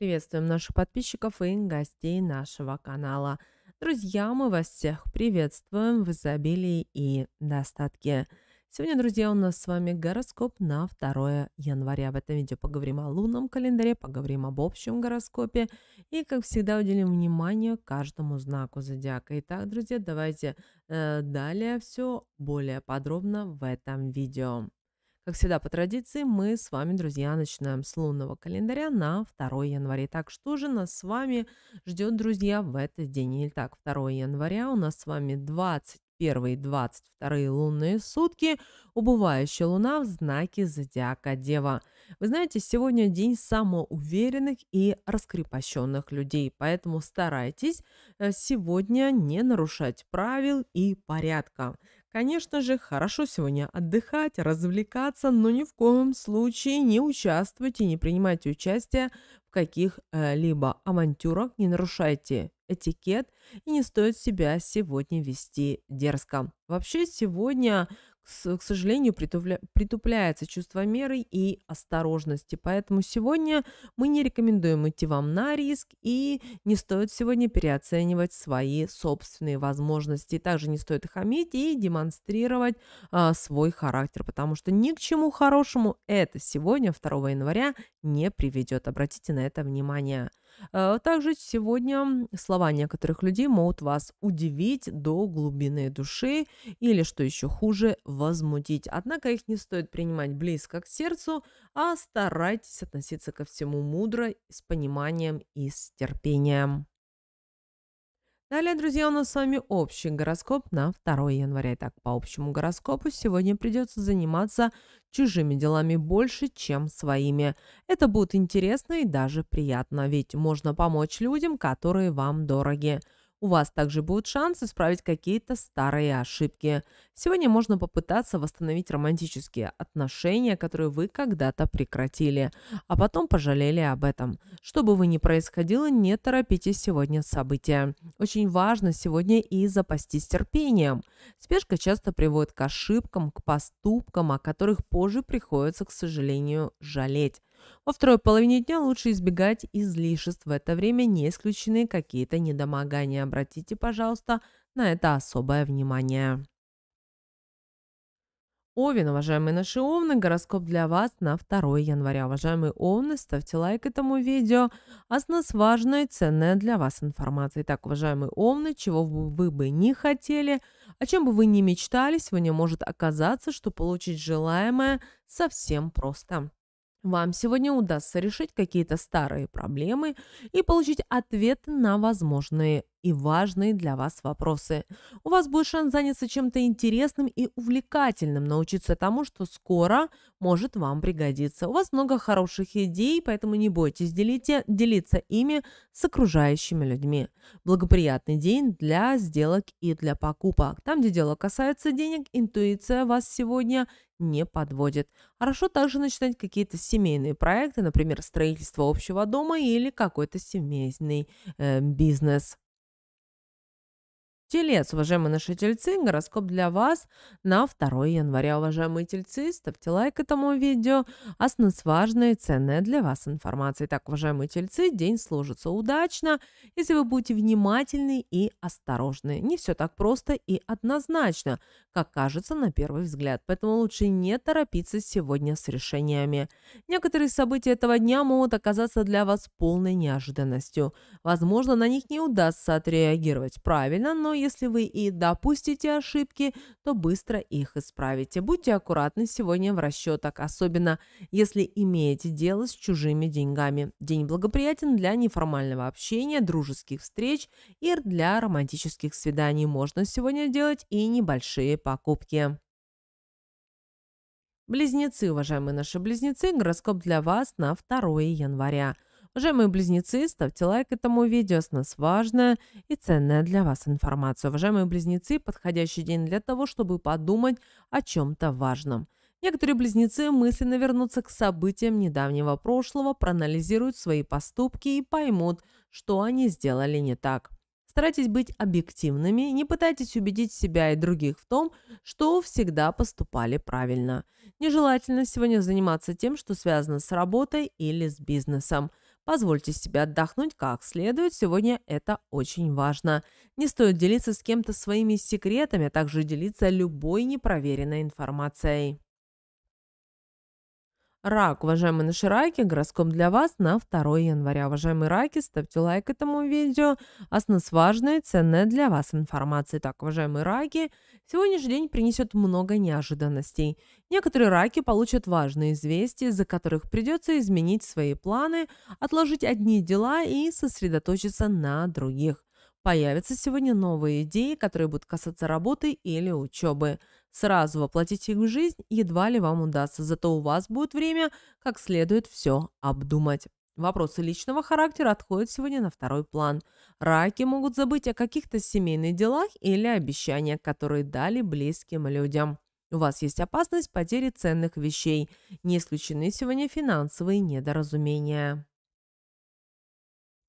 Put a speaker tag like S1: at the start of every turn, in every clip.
S1: Приветствуем наших подписчиков и гостей нашего канала. Друзья, мы вас всех приветствуем в изобилии и достатке. Сегодня, друзья, у нас с вами гороскоп на 2 января. В этом видео поговорим о лунном календаре, поговорим об общем гороскопе и, как всегда, уделим внимание каждому знаку зодиака. Итак, друзья, давайте э, далее все более подробно в этом видео. Как всегда, по традиции, мы с вами, друзья, начинаем с лунного календаря на 2 января. Так, что же нас с вами ждет, друзья, в этот день? Итак, 2 января у нас с вами 20 первые 22 лунные сутки убывающая луна в знаке зодиака Дева. Вы знаете, сегодня день самоуверенных и раскрепощенных людей, поэтому старайтесь э, сегодня не нарушать правил и порядка. Конечно же, хорошо сегодня отдыхать, развлекаться, но ни в коем случае не участвуйте не принимайте участие в каких-либо авантюрах, не нарушайте этикет и не стоит себя сегодня вести дерзко. Вообще сегодня к сожалению, притупляется чувство меры и осторожности. Поэтому сегодня мы не рекомендуем идти вам на риск и не стоит сегодня переоценивать свои собственные возможности. Также не стоит хамить и демонстрировать а, свой характер, потому что ни к чему хорошему это сегодня, 2 января, не приведет. Обратите на это внимание. А, также сегодня слова некоторых людей могут вас удивить до глубины души или, что еще хуже, возмутить. Однако их не стоит принимать близко к сердцу, а старайтесь относиться ко всему мудро, с пониманием и с терпением. Далее, друзья, у нас с вами общий гороскоп на 2 января. Итак, по общему гороскопу сегодня придется заниматься чужими делами больше, чем своими. Это будет интересно и даже приятно, ведь можно помочь людям, которые вам дороги у вас также будут шансы исправить какие-то старые ошибки. Сегодня можно попытаться восстановить романтические отношения, которые вы когда-то прекратили, а потом пожалели об этом. Что бы вы ни происходило, не торопитесь сегодня события. Очень важно сегодня и запастись терпением. Спешка часто приводит к ошибкам, к поступкам, о которых позже приходится, к сожалению, жалеть. Во второй половине дня лучше избегать излишеств. В это время не исключены какие-то недомогания. Обратите, пожалуйста, на это особое внимание. Овен, уважаемые наши овны, гороскоп для вас на 2 января. Уважаемые овны, ставьте лайк этому видео, а с нас важная и ценная для вас информация. Итак, уважаемые овны, чего бы вы бы не хотели, о чем бы вы ни мечтали, сегодня может оказаться, что получить желаемое совсем просто. Вам сегодня удастся решить какие-то старые проблемы и получить ответы на возможные и важные для вас вопросы. У вас будет шанс заняться чем-то интересным и увлекательным, научиться тому, что скоро может вам пригодиться. У вас много хороших идей, поэтому не бойтесь делите, делиться ими с окружающими людьми. Благоприятный день для сделок и для покупок. Там, где дело касается денег, интуиция вас сегодня не подводит. Хорошо также начинать какие-то семейные проекты, например, строительство общего дома или какой-то семейный э, бизнес. Телец, уважаемые наши тельцы, гороскоп для вас на 2 января, уважаемые тельцы. Ставьте лайк этому видео, а с нас важная и ценная для вас информация. Итак, уважаемые тельцы, день сложится удачно, если вы будете внимательны и осторожны. Не все так просто и однозначно, как кажется на первый взгляд, поэтому лучше не торопиться сегодня с решениями. Некоторые события этого дня могут оказаться для вас полной неожиданностью. Возможно, на них не удастся отреагировать правильно, но если вы и допустите ошибки, то быстро их исправите. Будьте аккуратны сегодня в расчетах, особенно если имеете дело с чужими деньгами. День благоприятен для неформального общения, дружеских встреч и для романтических свиданий. Можно сегодня делать и небольшие покупки. Близнецы, уважаемые наши близнецы, гороскоп для вас на 2 января – уже мы близнецы, ставьте лайк этому видео, с нас важная и ценная для вас информация. Уважаемые близнецы, подходящий день для того, чтобы подумать о чем-то важном. Некоторые близнецы мысленно вернутся к событиям недавнего прошлого, проанализируют свои поступки и поймут, что они сделали не так. Старайтесь быть объективными, не пытайтесь убедить себя и других в том, что всегда поступали правильно. Нежелательно сегодня заниматься тем, что связано с работой или с бизнесом. Позвольте себе отдохнуть как следует, сегодня это очень важно. Не стоит делиться с кем-то своими секретами, а также делиться любой непроверенной информацией. Рак, уважаемые наши раки, гороскоп для вас на 2 января. Уважаемые раки, ставьте лайк этому видео, а с нас важная, ценная для вас информация. Так, уважаемые раки, сегодняшний день принесет много неожиданностей. Некоторые раки получат важные известия, за которых придется изменить свои планы, отложить одни дела и сосредоточиться на других. Появятся сегодня новые идеи, которые будут касаться работы или учебы. Сразу воплотить их в жизнь едва ли вам удастся, зато у вас будет время как следует все обдумать. Вопросы личного характера отходят сегодня на второй план. Раки могут забыть о каких-то семейных делах или обещаниях, которые дали близким людям. У вас есть опасность потери ценных вещей. Не исключены сегодня финансовые недоразумения.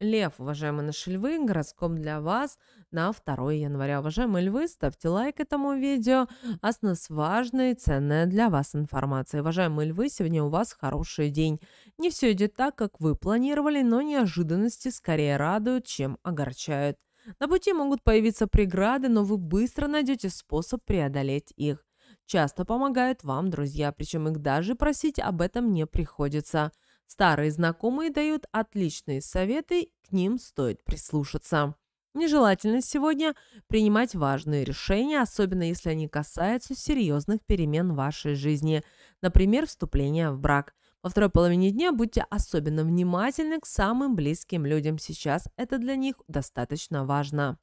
S1: Лев, уважаемые наши львы, гороскоп для вас на 2 января. Уважаемые львы, ставьте лайк этому видео, а с нас важная и ценная для вас информация. Уважаемые львы, сегодня у вас хороший день. Не все идет так, как вы планировали, но неожиданности скорее радуют, чем огорчают. На пути могут появиться преграды, но вы быстро найдете способ преодолеть их. Часто помогают вам друзья, причем их даже просить об этом не приходится – Старые знакомые дают отличные советы, к ним стоит прислушаться. Нежелательно сегодня принимать важные решения, особенно если они касаются серьезных перемен в вашей жизни, например, вступления в брак. Во второй половине дня будьте особенно внимательны к самым близким людям. Сейчас это для них достаточно важно.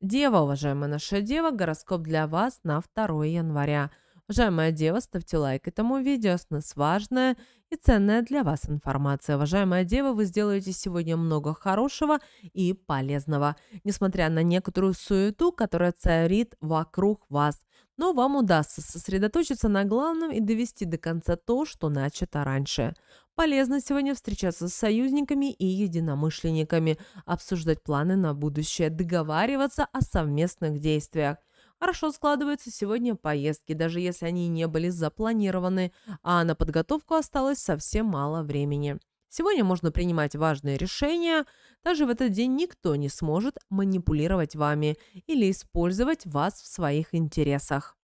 S1: Дева, уважаемая наша дева, гороскоп для вас на 2 января – Уважаемая дева, ставьте лайк этому видео, с нас важная и ценная для вас информация. Уважаемая дева, вы сделаете сегодня много хорошего и полезного, несмотря на некоторую суету, которая царит вокруг вас. Но вам удастся сосредоточиться на главном и довести до конца то, что начато раньше. Полезно сегодня встречаться с союзниками и единомышленниками, обсуждать планы на будущее, договариваться о совместных действиях – Хорошо складываются сегодня поездки, даже если они не были запланированы, а на подготовку осталось совсем мало времени. Сегодня можно принимать важные решения, даже в этот день никто не сможет манипулировать вами или использовать вас в своих интересах.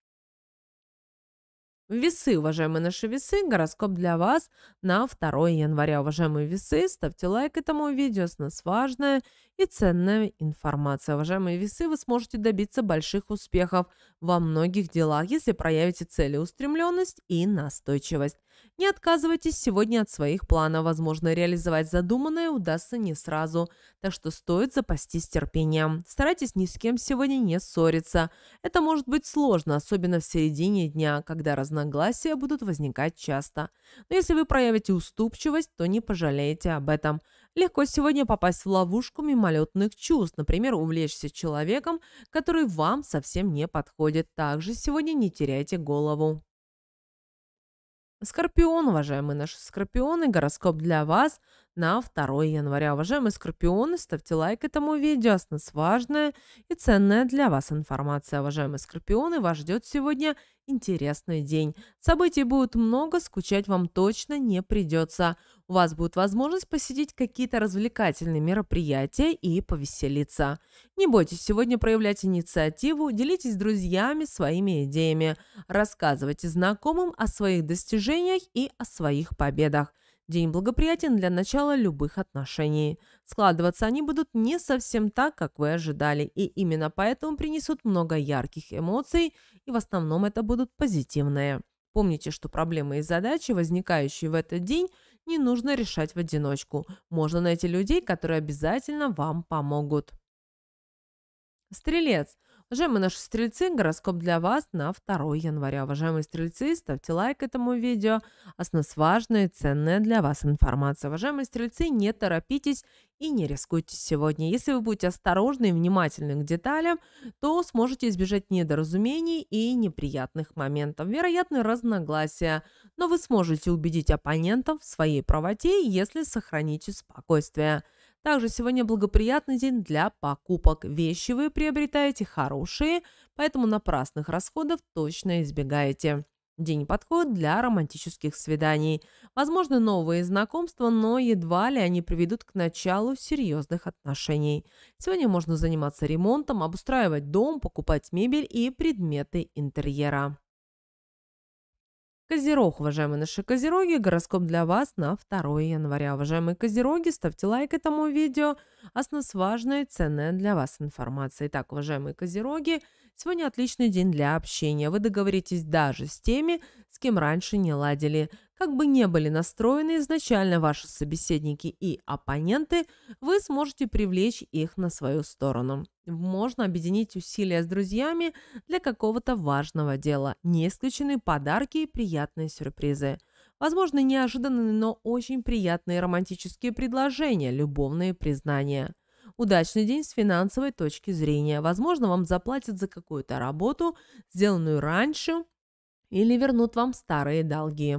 S1: Весы, уважаемые наши весы, гороскоп для вас на 2 января. Уважаемые весы, ставьте лайк этому видео, с нас важная и ценная информация. Уважаемые весы, вы сможете добиться больших успехов во многих делах, если проявите целеустремленность и настойчивость. Не отказывайтесь сегодня от своих планов, возможно, реализовать задуманное удастся не сразу, так что стоит запастись терпением. Старайтесь ни с кем сегодня не ссориться. Это может быть сложно, особенно в середине дня, когда разногласия будут возникать часто. Но если вы проявите уступчивость, то не пожалеете об этом. Легко сегодня попасть в ловушку мимолетных чувств, например, увлечься человеком, который вам совсем не подходит. Также сегодня не теряйте голову. Скорпион, уважаемые наши скорпионы, гороскоп для вас на 2 января. Уважаемые скорпионы, ставьте лайк этому видео, с нас важная и ценная для вас информация. Уважаемые скорпионы, вас ждет сегодня интересный день. Событий будет много, скучать вам точно не придется. У вас будет возможность посетить какие-то развлекательные мероприятия и повеселиться. Не бойтесь сегодня проявлять инициативу, делитесь с друзьями своими идеями, рассказывайте знакомым о своих достижениях и о своих победах – День благоприятен для начала любых отношений. Складываться они будут не совсем так, как вы ожидали, и именно поэтому принесут много ярких эмоций, и в основном это будут позитивные. Помните, что проблемы и задачи, возникающие в этот день, не нужно решать в одиночку. Можно найти людей, которые обязательно вам помогут. Стрелец. Уважаемые наши стрельцы, гороскоп для вас на 2 января. Уважаемые стрельцы, ставьте лайк этому видео. А с нас важная и ценная для вас информация. Уважаемые стрельцы, не торопитесь и не рискуйте сегодня. Если вы будете осторожны и внимательны к деталям, то сможете избежать недоразумений и неприятных моментов. Вероятны разногласия, но вы сможете убедить оппонентов в своей правоте, если сохраните спокойствие. Также сегодня благоприятный день для покупок. Вещи вы приобретаете хорошие, поэтому напрасных расходов точно избегаете. День подходит для романтических свиданий. Возможно, новые знакомства, но едва ли они приведут к началу серьезных отношений. Сегодня можно заниматься ремонтом, обустраивать дом, покупать мебель и предметы интерьера. Козерог, уважаемые наши козероги, гороскоп для вас на 2 января. Уважаемые козероги, ставьте лайк этому видео, а с нас важная и ценная для вас информация. Итак, уважаемые козероги, Сегодня отличный день для общения. Вы договоритесь даже с теми, с кем раньше не ладили. Как бы не были настроены изначально ваши собеседники и оппоненты, вы сможете привлечь их на свою сторону. Можно объединить усилия с друзьями для какого-то важного дела. Не исключены подарки и приятные сюрпризы. Возможно, неожиданные, но очень приятные романтические предложения, любовные признания – удачный день с финансовой точки зрения. Возможно, вам заплатят за какую-то работу, сделанную раньше, или вернут вам старые долги.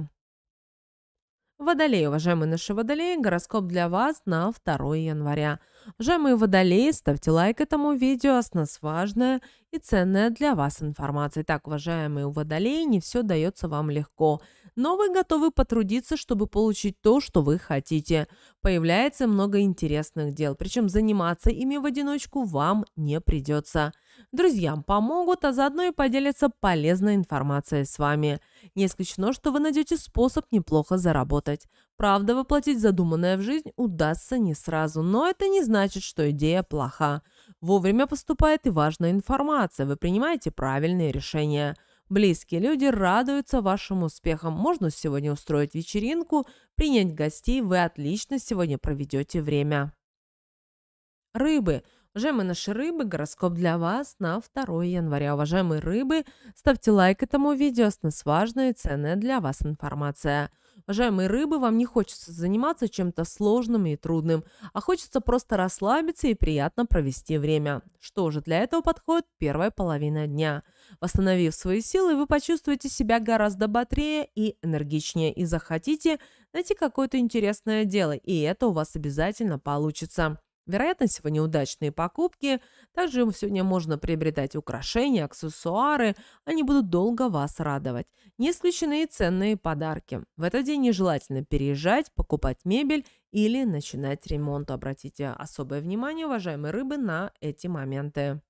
S1: Водолеи, уважаемые наши водолеи, гороскоп для вас на 2 января. Уважаемые водолеи, ставьте лайк этому видео, а с нас важная и ценная для вас информация. Так, уважаемые водолеи, не все дается вам легко – но вы готовы потрудиться, чтобы получить то, что вы хотите. Появляется много интересных дел, причем заниматься ими в одиночку вам не придется. Друзьям помогут, а заодно и поделятся полезной информацией с вами. Не исключено, что вы найдете способ неплохо заработать. Правда, воплотить задуманное в жизнь удастся не сразу, но это не значит, что идея плоха. Вовремя поступает и важная информация, вы принимаете правильные решения – Близкие люди радуются вашим успехам. Можно сегодня устроить вечеринку, принять гостей, вы отлично сегодня проведете время. Рыбы. Уважаемые наши рыбы, гороскоп для вас на 2 января. Уважаемые рыбы, ставьте лайк этому видео, с нас важная и ценная для вас информация. Уважаемые рыбы, вам не хочется заниматься чем-то сложным и трудным, а хочется просто расслабиться и приятно провести время. Что же, для этого подходит первая половина дня. Восстановив свои силы, вы почувствуете себя гораздо бодрее и энергичнее и захотите найти какое-то интересное дело, и это у вас обязательно получится. Вероятность сегодня неудачные покупки. Также сегодня можно приобретать украшения, аксессуары. Они будут долго вас радовать. Не исключены и ценные подарки. В этот день нежелательно переезжать, покупать мебель или начинать ремонт. Обратите особое внимание, уважаемые рыбы, на эти моменты.